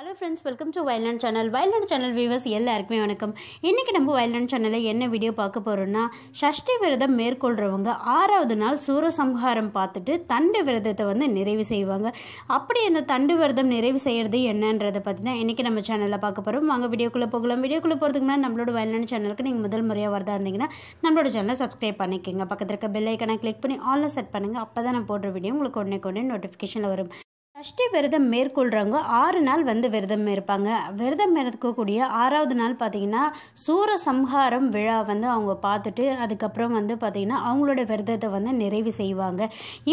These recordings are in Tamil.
hello friends welcome to wild channel wild channel viewers எல்லாருக்குமே வணக்கம் இன்றைக்கி நம்ம வைல்ண்ட் சேனலில் என்ன வீடியோ பார்க்க போகிறோம்னா ஷஷ்டி விரதம் மேற்கொள்கிறவங்க ஆறாவது நாள் சூரசம்ஹாரம் பார்த்துட்டு தண்டு விரதத்தை வந்து நிறைவு செய்வாங்க அப்படி அந்த தண்டு விரதம் நிறைவு செய்கிறது என்னன்றதை பற்றி தான் இன்றைக்கி நம்ம சேனலில் பார்க்க போகிறோம் வாங்க வீடியோக்குள்ளே போகலாம் வீடியோக்குள்ளே போகிறதுக்கு நம்மளோட வைல்ண்ட் சேனலுக்கு நீங்கள் முதல் முறையாக வரதா இருந்தீங்கன்னா நம்மளோட சேனலை சப்ஸ்கிரைப் பண்ணிக்கோங்க பக்கத்தில் இருக்க பெல் ஐக்கனை கிளிக் பண்ணி ஆலில் செட் பண்ணுங்கள் அப்போ தான் நான் போடுற வீடியோ உங்களுக்கு உடனே கொண்டே நோட்டிஃபிகேஷனில் வரும் அஷ்டி விரதம் மேற்கொள்கிறவங்க ஆறு நாள் வந்து விரதம் இருப்பாங்க விரதம் இருக்கக்கூடிய ஆறாவது நாள் பார்த்திங்கன்னா சூர சம்ஹாரம் விழா வந்து அவங்க பார்த்துட்டு அதுக்கப்புறம் வந்து பார்த்திங்கன்னா அவங்களோட விரதத்தை வந்து நிறைவு செய்வாங்க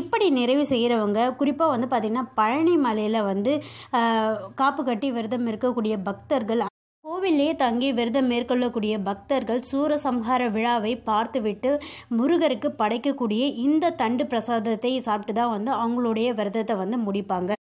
இப்படி நிறைவு செய்கிறவங்க குறிப்பாக வந்து பார்த்திங்கன்னா பழனி மலையில் வந்து காப்பு கட்டி விரதம் இருக்கக்கூடிய பக்தர்கள் கோவிலே தங்கி விரதம் மேற்கொள்ளக்கூடிய பக்தர்கள் சூரசம்ஹார விழாவை பார்த்துவிட்டு முருகருக்கு படைக்கக்கூடிய இந்த தண்டு பிரசாதத்தை சாப்பிட்டு தான் வந்து அவங்களுடைய விரதத்தை வந்து முடிப்பாங்க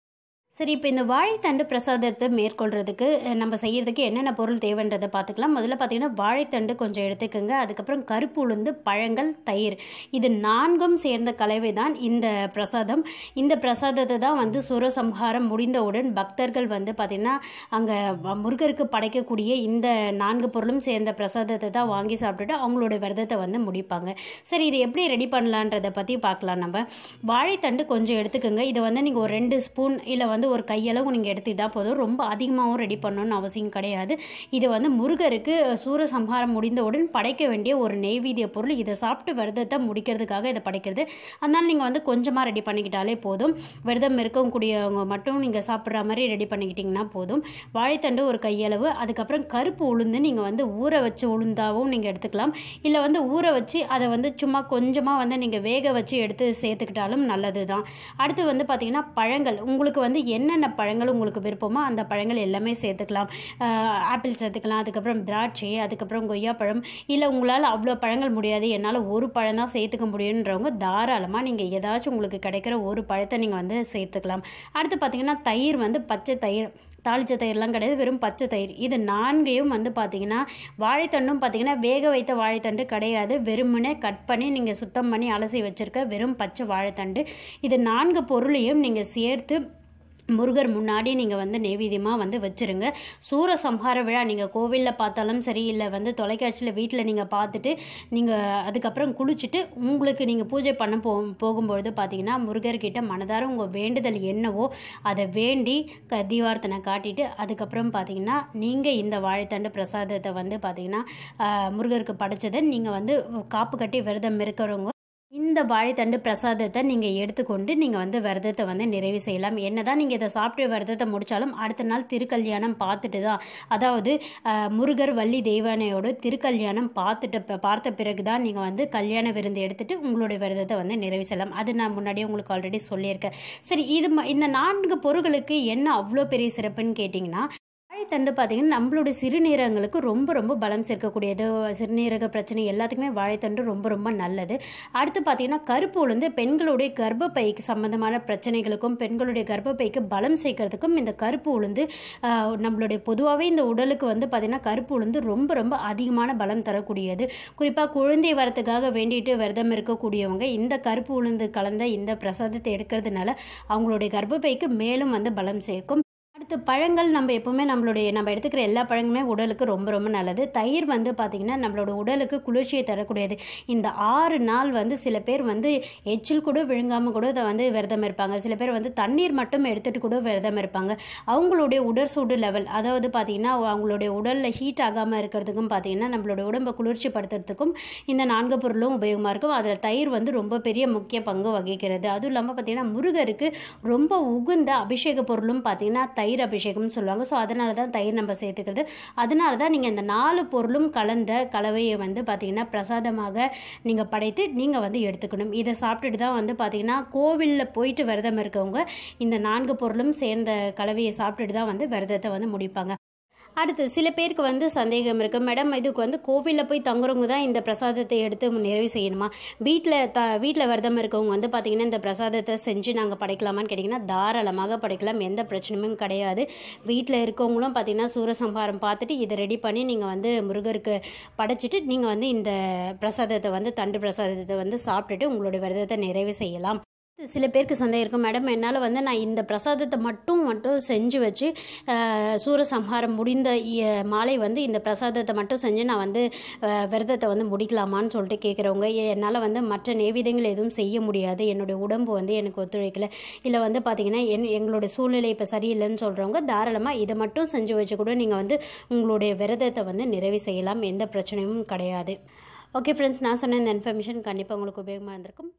சரி இப்போ இந்த வாழைத்தண்டு பிரசாதத்தை மேற்கொள்கிறதுக்கு நம்ம செய்கிறதுக்கு என்னென்ன பொருள் தேவைன்றதை பார்த்துக்கலாம் முதல்ல பார்த்திங்கன்னா வாழைத்தண்டு கொஞ்சம் எடுத்துக்கோங்க அதுக்கப்புறம் கருப்பு உளுந்து பழங்கள் தயிர் இது நான்கும் சேர்ந்த கலவை தான் இந்த பிரசாதம் இந்த பிரசாதத்தை தான் வந்து சுரசம்ஹாரம் முடிந்தவுடன் பக்தர்கள் வந்து பார்த்திங்கன்னா அங்கே முருகருக்கு படைக்கக்கூடிய இந்த நான்கு பொருளும் சேர்ந்த பிரசாதத்தை தான் வாங்கி சாப்பிட்டுட்டு அவங்களோட விரதத்தை வந்து முடிப்பாங்க சரி இதை எப்படி ரெடி பண்ணலான்றதை பற்றி பார்க்கலாம் நம்ம வாழைத்தண்டு கொஞ்சம் எடுத்துக்கோங்க இதை வந்து நீங்கள் ஒரு ரெண்டு ஸ்பூன் இல்லை வந்து வந்து ஒரு கையளவு நீங்கள் எடுத்துக்கிட்டால் போதும் ரொம்ப அதிகமாகவும் ரெடி பண்ணணும்னு அவசியம் கிடையாது இது வந்து முருகருக்கு சூரசம்ஹாரம் முடிந்தவுடன் படைக்க வேண்டிய ஒரு நெய்வேதிய பொருள் இதை சாப்பிட்டு விரதத்தை முடிக்கிறதுக்காக இதை படைக்கிறது அதனால் நீங்கள் வந்து கொஞ்சமாக ரெடி பண்ணிக்கிட்டாலே போதும் விரதம் இருக்கக்கூடியவங்க மட்டும் நீங்கள் சாப்பிட்ற மாதிரி ரெடி பண்ணிக்கிட்டிங்கன்னா போதும் வாழைத்தண்டு ஒரு கையளவு அதுக்கப்புறம் கருப்பு உளுந்து நீங்கள் வந்து ஊற வச்சு உளுந்தாகவும் நீங்கள் எடுத்துக்கலாம் இல்லை வந்து ஊற வச்சு அதை வந்து சும்மா கொஞ்சமாக வந்து நீங்கள் வேக வச்சு எடுத்து சேர்த்துக்கிட்டாலும் நல்லது தான் அடுத்து வந்து பார்த்திங்கன்னா பழங்கள் உங்களுக்கு வந்து என்னென்ன பழங்கள் உங்களுக்கு விருப்பமோ அந்த பழங்கள் எல்லாமே சேர்த்துக்கலாம் ஆப்பிள் சேர்த்துக்கலாம் அதுக்கப்புறம் திராட்சை அதுக்கப்புறம் கொய்யாப்பழம் இல்லை உங்களால் அவ்வளோ பழங்கள் முடியாது என்னால் ஒரு பழம் தான் சேர்த்துக்க முடியுன்றவங்க தாராளமாக நீங்கள் ஏதாச்சும் உங்களுக்கு கிடைக்கிற ஒரு பழத்தை நீங்கள் வந்து சேர்த்துக்கலாம் அடுத்து பார்த்திங்கன்னா தயிர் வந்து பச்சை தயிர் தாளிச்ச தயிர்லாம் கிடையாது வெறும் பச்சை தயிர் இது நான்கையும் வந்து பார்த்திங்கன்னா வாழைத்தண்டும் பார்த்திங்கன்னா வேக வைத்த வாழைத்தண்டு கிடையாது வெறுமனே கட் பண்ணி நீங்கள் சுத்தம் பண்ணி அலசி வச்சுருக்க வெறும் பச்சை வாழைத்தண்டு இது நான்கு பொருளையும் நீங்கள் சேர்த்து முருகர் முன்னாடி நீங்கள் வந்து நெய்வேதியமாக வந்து வச்சுருங்க சூரசம்ஹார விழா நீங்கள் கோவிலில் பார்த்தாலும் சரி இல்லை வந்து தொலைக்காட்சியில் வீட்டில் நீங்கள் பார்த்துட்டு நீங்கள் அதுக்கப்புறம் குளிச்சுட்டு உங்களுக்கு நீங்கள் பூஜை பண்ண போ போகும்பொழுது பார்த்தீங்கன்னா முருகர்கிட்ட மனதார உங்கள் வேண்டுதல் என்னவோ அதை வேண்டி க தீவார்த்தனை காட்டிட்டு அதுக்கப்புறம் பார்த்தீங்கன்னா நீங்கள் இந்த வாழைத்தண்டு பிரசாதத்தை வந்து பார்த்தீங்கன்னா முருகருக்கு படைச்சதை நீங்கள் வந்து காப்பு கட்டி விரதம் இருக்கிறவங்க இந்த வாழைத்தண்டு பிரசாதத்தை நீங்கள் எடுத்துக்கொண்டு நீங்கள் வந்து விரதத்தை வந்து நிறைவு செய்யலாம் என்ன தான் நீங்கள் இதை சாப்பிட்டு விரதத்தை முடித்தாலும் அடுத்த நாள் திருக்கல்யாணம் பார்த்துட்டு தான் அதாவது முருகர் வள்ளி தெய்வானையோடு திருக்கல்யாணம் பார்த்துட்டு பார்த்த பிறகு தான் நீங்கள் வந்து கல்யாண விருந்து எடுத்துகிட்டு உங்களுடைய விரதத்தை வந்து நிறைவு செய்யலாம் அது நான் முன்னாடியே உங்களுக்கு ஆல்ரெடி சொல்லியிருக்கேன் சரி இது இந்த நான்கு பொருட்களுக்கு என்ன அவ்வளோ பெரிய சிறப்புன்னு கேட்டிங்கன்னா வாழைத்தண்டு பார்த்திங்கன்னா நம்மளுடைய சிறுநீரகங்களுக்கு ரொம்ப ரொம்ப பலம் சேர்க்கக்கூடியது சிறுநீரக பிரச்சனை எல்லாத்துக்குமே வாழைத்தண்டு ரொம்ப ரொம்ப நல்லது அடுத்து பார்த்தீங்கன்னா கருப்பு உளுந்து பெண்களுடைய கர்ப்பப்பைக்கு சம்மந்தமான பிரச்சனைகளுக்கும் பெண்களுடைய கர்ப்பப்பைக்கு பலம் சேர்க்கறதுக்கும் இந்த கருப்பு உளுந்து நம்மளுடைய பொதுவாகவே இந்த உடலுக்கு வந்து பார்த்திங்கன்னா கருப்பு உளுந்து ரொம்ப ரொம்ப அதிகமான பலம் தரக்கூடியது குறிப்பாக குழந்தை வரத்துக்காக வேண்டிட்டு விரதம் இருக்கக்கூடியவங்க இந்த கருப்பு உளுந்து கலந்த இந்த பிரசாதத்தை எடுக்கிறதுனால அவங்களுடைய கர்ப்பப்பைக்கு மேலும் வந்து பலம் சேர்க்கும் அடுத்து பழங்கள் நம்ம எப்போவுமே நம்மளுடைய நம்ம எடுத்துக்கிற எல்லா பழங்களுமே உடலுக்கு ரொம்ப ரொம்ப நல்லது தயிர் வந்து பார்த்திங்கன்னா நம்மளோட உடலுக்கு குளிர்ச்சியை தரக்கூடியது இந்த ஆறு நாள் வந்து சில பேர் வந்து எச்சில் கூட விழுங்காமல் கூட இதை வந்து விரதம் இருப்பாங்க சில பேர் வந்து தண்ணீர் மட்டும் எடுத்துகிட்டு கூட விரதம் இருப்பாங்க அவங்களுடைய உடற் சூடு லெவல் அதாவது பார்த்திங்கன்னா அவங்களுடைய உடலில் ஹீட் ஆகாமல் இருக்கிறதுக்கும் பார்த்திங்கன்னா நம்மளுடைய உடம்பை குளிர்ச்சி படுத்துறதுக்கும் இந்த நான்கு பொருளும் உபயோகமாக இருக்கும் அதில் தயிர் வந்து ரொம்ப பெரிய முக்கிய பங்கு வகிக்கிறது அதுவும் இல்லாமல் பார்த்திங்கன்னா முருகருக்கு ரொம்ப உகுந்த அபிஷேக பொருளும் பார்த்திங்கன்னா தயிர் தயிர் அபிஷேகம்னு சொல்லுவாங்க ஸோ அதனால தான் தயிர் நம்ம சேர்த்துக்கிறது அதனால தான் நீங்கள் இந்த நாலு பொருளும் கலந்த கலவையை வந்து பார்த்தீங்கன்னா பிரசாதமாக நீங்கள் படைத்து நீங்கள் வந்து எடுத்துக்கணும் இதை சாப்பிட்டுட்டு தான் வந்து பார்த்திங்கன்னா கோவிலில் போயிட்டு விரதம் இருக்கவங்க இந்த நான்கு பொருளும் சேர்ந்த கலவையை சாப்பிட்டுட்டு தான் வந்து விரதத்தை வந்து முடிப்பாங்க அடுத்து சில பேருக்கு வந்து சந்தேகம் இருக்குது மேடம் இதுக்கு வந்து கோவிலில் போய் தங்குறவங்க தான் இந்த பிரசாதத்தை எடுத்து நிறைவு செய்யணுமா வீட்டில் த வீட்டில் விரதம் இருக்கவங்க வந்து பார்த்திங்கன்னா இந்த பிரசாதத்தை செஞ்சு நாங்கள் படைக்கலாமான்னு கேட்டிங்கன்னா தாராளமாக படைக்கலாம் எந்த பிரச்சனையும் கிடையாது வீட்டில் இருக்கவங்களும் பார்த்திங்கன்னா சூரசம்ஹாரம் பார்த்துட்டு இதை ரெடி பண்ணி நீங்கள் வந்து முருகருக்கு படைச்சிட்டு நீங்கள் வந்து இந்த பிரசாதத்தை வந்து தண்டு பிரசாதத்தை வந்து சாப்பிட்டுட்டு உங்களுடைய விரதத்தை நிறைவு செய்யலாம் சில பேருக்கு சந்தேகம் இருக்கும் மேடம் என்னால் வந்து நான் இந்த பிரசாதத்தை மட்டும் மட்டும் செஞ்சு வச்சு சூரசம்ஹாரம் முடிந்த மாலை வந்து இந்த பிரசாதத்தை மட்டும் செஞ்சு நான் வந்து விரதத்தை வந்து முடிக்கலாமான்னு சொல்லிட்டு கேட்குறவங்க என்னால் வந்து மற்ற நேவிதங்கள் எதுவும் செய்ய முடியாது என்னுடைய உடம்பு வந்து எனக்கு ஒத்துழைக்கலை இல்லை வந்து பார்த்திங்கன்னா என் எங்களுடைய சூழ்நிலை இப்போ சரியில்லைன்னு சொல்கிறவங்க தாராளமாக இதை மட்டும் செஞ்சு வச்சு கூட நீங்கள் வந்து உங்களுடைய விரதத்தை வந்து நிறைவு செய்யலாம் எந்த பிரச்சனையும் கிடையாது ஓகே ஃப்ரெண்ட்ஸ் நான் சொன்ன இந்த இன்ஃபர்மேஷன் கண்டிப்பாக உங்களுக்கு உபயோகமாக இருந்திருக்கும்